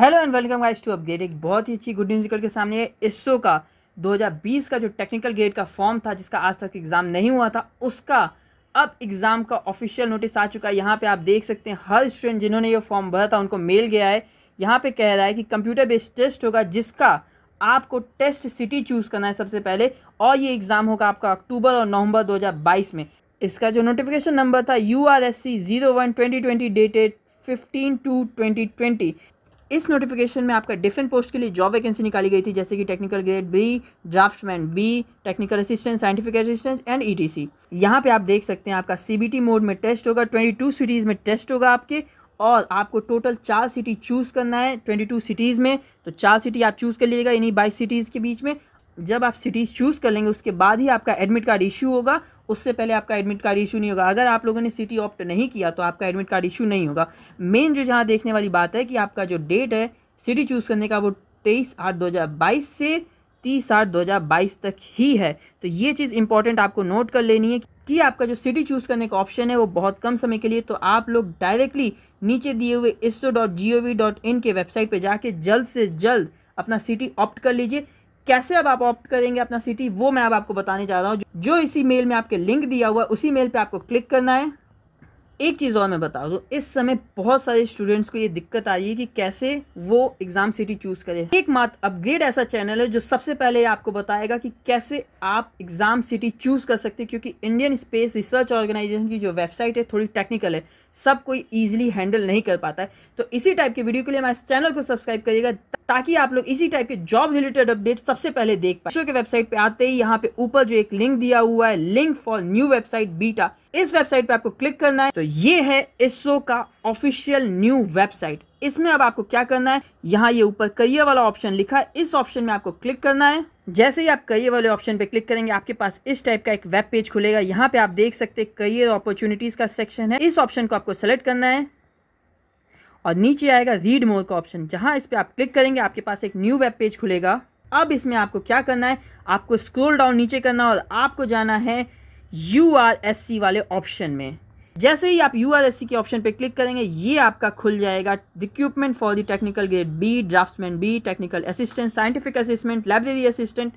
hello and welcome guys to update एक बहुत ही अच्छी गुड न्यूज़ निकल के सामने है इसरो का 2020 का जो टेक्निकल ग्रेड का फॉर्म था जिसका आज तक एग्ज़ाम नहीं हुआ था उसका अब एग्ज़ाम का ऑफिशियल नोटिस आ चुका है यहाँ पे आप देख सकते हैं हर स्टूडेंट जिन्होंने ये फॉर्म भरा था उनको मेल गया है यहाँ पे कह रहा है कि कंप्यूटर बेस्ड टेस्ट होगा जिसका आपको टेस्ट सिटी चूज़ करना है सबसे पहले और ये एग्ज़ाम होगा आपका अक्टूबर और नवंबर 2022 में इसका जो नोटिफिकेशन नंबर था U R S C zero one twenty twenty dated fifteen two twenty twenty इस नोटिफिकेशन में आपका डिफरेंट पोस्ट के लिए जॉब वैकेंसी निकाली गई थी जैसे कि technical grade B draughtsman B technical assistant scientific assistant and E T यहाँ पर आप देख सकते हैं आपका सी मोड में टेस्ट होगा ट्वेंटी सिटीज़ में टेस्ट होगा आपके और आपको टोटल चार सिटी चूज़ करना है ट्वेंटी सिटीज़ में तो चार सिटी आप चूज़ कर लीजिएगा इन्हीं बाईस सिटीज़ के बीच में जब आप सिटीज़ चूज़ कर लेंगे उसके बाद ही आपका एडमिट कार्ड इशू होगा उससे पहले आपका एडमिट कार्ड इशू नहीं होगा अगर आप लोगों ने सिटी ऑप्ट नहीं किया तो आपका एडमिट कार्ड इशू नहीं होगा मेन जो जहाँ देखने वाली बात है कि आपका जो डेट है सिटी चूज़ करने का वो तेईस आठ दो हज़ार बाईस से तीस आठ दो हज़ार बाईस तक ही है तो ये चीज़ इंपॉर्टेंट आपको नोट कर लेनी है कि आपका जो सिटी चूज़ करने का ऑप्शन है वो बहुत कम समय के लिए तो आप लोग डायरेक्टली नीचे दिए हुए ISRO dot G O V dot in के वेबसाइट पर जाके जल्द से जल्द अपना सिटी ऑप्ट कर लीजिए कैसे अब आप ऑप्ट करेंगे अपना सिटी वो मैं अब आपको बताने जा रहा हूँ जो इसी मेल में आपके लिंक दिया हुआ है उसी मेल पर आपको क्लिक करना है एक चीज़ और मैं बता दूँ इस समय बहुत सारे स्टूडेंट्स को ये दिक्कत आई है कि कैसे वो एग्ज़ाम सिटी चूज़ करें एक अपग्रेड ऐसा चैनल है जो सबसे पहले आपको बताएगा कि कैसे आप एग्ज़ाम सिटी चूज़ कर सकते क्योंकि इंडियन स्पेस रिसर्च ऑर्गेनाइजेशन की जो वेबसाइट है थोड़ी टेक्निकल है सब कोई ईजिली हैंडल नहीं कर पाता है तो इसी टाइप के वीडियो के लिए हमारे चैनल को सब्सक्राइब करिएगा ताकि आप लोग इसी टाइप के जॉब रिलेटेड अपडेट सबसे पहले देख पाए के वेबसाइट पे आते ही यहाँ पे ऊपर जो एक लिंक दिया हुआ है link for new website beta इस वेबसाइट पे आपको क्लिक करना है तो ये है इसरो का ऑफिशियल न्यू वेबसाइट इसमें अब आपको क्या करना है यहाँ ये ऊपर करियर वाला ऑप्शन लिखा है इस ऑप्शन में आपको क्लिक करना है जैसे ही आप करियर वाले ऑप्शन पे क्लिक करेंगे आपके पास इस टाइप का एक वेब पेज खुलेगा यहाँ पे आप देख सकते हैं करियर अपॉर्चुनिटीज का सेक्शन है इस ऑप्शन को आपको सेलेक्ट करना है और नीचे आएगा रीड मोर का ऑप्शन जहां इस पर आप क्लिक करेंगे आपके पास एक न्यू वेब पेज खुलेगा अब इसमें आपको क्या करना है आपको स्क्रोल डाउन नीचे करना और आपको जाना है यू आर एस सी वाले ऑप्शन में जैसे ही आप यू आर एस सी के ऑप्शन पर क्लिक करेंगे ये आपका खुल जाएगा equipment for the technical grade B draughtsman B technical assistant scientific assistant library assistant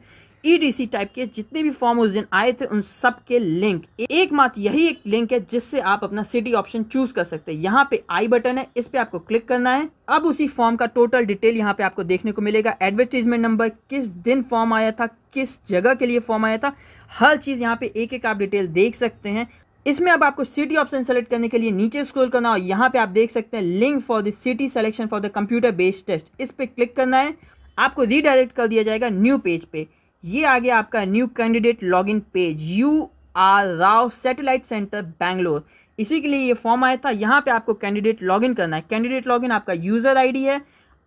EDC e type के जितने भी फॉर्म उस दिन आए थे उन सब के लिंक एक मात्र यही एक लिंक है जिससे आप अपना सिटी ऑप्शन चूज कर सकते हैं यहाँ पे आई बटन है इस पे आपको क्लिक करना है अब उसी फॉर्म का टोटल डिटेल यहाँ पे आपको देखने को मिलेगा एडवर्टीजमेंट नंबर किस दिन फॉर्म आया था किस जगह के लिए फॉर्म आया था हर चीज़ यहाँ पे एक एक आप डिटेल देख सकते हैं इसमें अब आपको सिटी ऑप्शन सेलेक्ट करने के लिए नीचे स्क्रॉल करना और यहाँ पे आप देख सकते हैं link for the city selection for the computer based test इस पे क्लिक करना है आपको रीडायरेक्ट कर दिया जाएगा न्यू पेज पे ये आ गया आपका new candidate login page U R Rao satellite centre Bangalore इसी के लिए ये फॉर्म आया था यहाँ पे आपको कैंडिडेट लॉगिन करना है कैंडिडेट लॉगिन आपका यूज़र आईडी है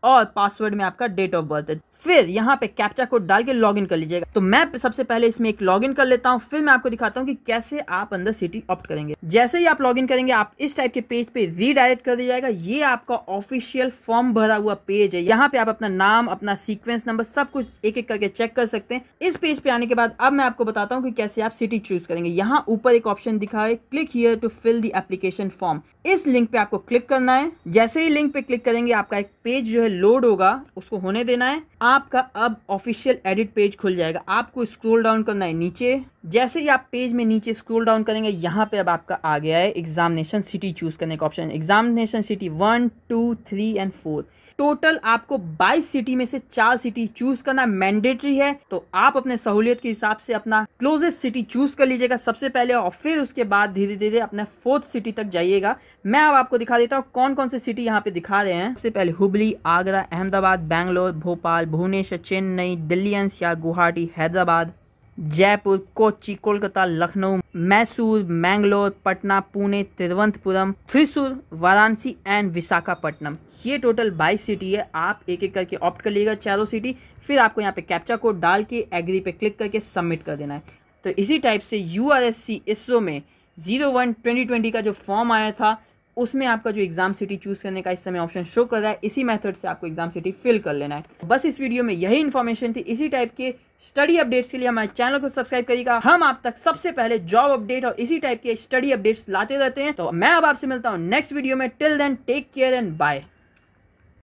और पासवर्ड में आपका डेट ऑफ बर्थ है फिर यहाँ पे कैप्चा कोड डाल के लॉग कर लीजिएगा तो मैं सबसे पहले इसमें एक लॉगिन कर लेता हूँ फिर मैं आपको दिखाता हूँ कि कैसे आप अंदर सिटी ऑप्ट करेंगे जैसे ही आप लॉगिन करेंगे आप इस टाइप के पेज पे रीडायरेक्ट कर दिया जाएगा ये आपका ऑफिशियल फॉर्म भरा हुआ पेज है यहाँ पे आप अपना नाम अपना सीक्वेंस नंबर सब कुछ एक एक करके चेक कर सकते हैं इस पेज पे आने के बाद अब मैं आपको बताता हूँ कि कैसे आप सिटी चूज करेंगे यहाँ ऊपर एक ऑप्शन दिखा है click here to fill the application form इस लिंक पे आपको क्लिक करना है जैसे ही लिंक पे क्लिक करेंगे आपका एक पेज जो है लोड होगा उसको होने देना है आपका अब ऑफिशियल एडिट पेज खुल जाएगा आपको स्क्रोल डाउन करना है नीचे जैसे ही आप पेज में नीचे स्क्रॉल डाउन करेंगे यहाँ पे अब आपका आ गया है एग्जामिनेशन सिटी चूज़ करने का option examination city one two three and four total आपको 22 सिटी में से चार सिटी चूज करना मैंडेटरी है तो आप अपने सहूलियत के हिसाब से अपना क्लोजेस्ट सिटी चूज कर लीजिएगा सबसे पहले और फिर उसके बाद धीरे धीरे अपने फोर्थ सिटी तक जाइएगा मैं अब आपको दिखा देता हूँ कौन कौन से सिटी यहाँ पे दिखा रहे हैं सबसे पहले हुबली आगरा अहमदाबाद बैंगलोर भोपाल भुवनेश्वर चेन्नई दिल्ली एनसीआर गुवाहाटी हैदराबाद जयपुर कोची कोलकाता लखनऊ मैसूर मैंगलोर पटना पुणे तिरुवंतपुरम थ्रिसूर वाराणसी एंड विशाखापट्टनम ये टोटल 22 सिटी है आप एक एक करके ऑप्ट कर लीजिएगा चारों सिटी फिर आपको यहाँ पे कैप्चा कोड डाल के एग्री पे क्लिक करके सबमिट कर देना है तो इसी टाइप से U R S C ISRO में जीरो वन ट्वेंटी ट्वेंटी का जो फॉर्म आया था उसमें आपका जो एग्जाम सिटी चूज करने का इस समय ऑप्शन शो कर रहा है इसी मेथड से आपको एग्जाम सिटी फिल कर लेना है तो बस इस वीडियो में यही इन्फॉर्मेशन थी इसी टाइप के स्टडी अपडेट्स के लिए हमारे चैनल को सब्सक्राइब करिएगा हम आप तक सबसे पहले जॉब अपडेट और इसी टाइप के स्टडी अपडेट्स लाते रहते हैं तो मैं अब आपसे मिलता हूँ नेक्स्ट वीडियो में till then take care and bye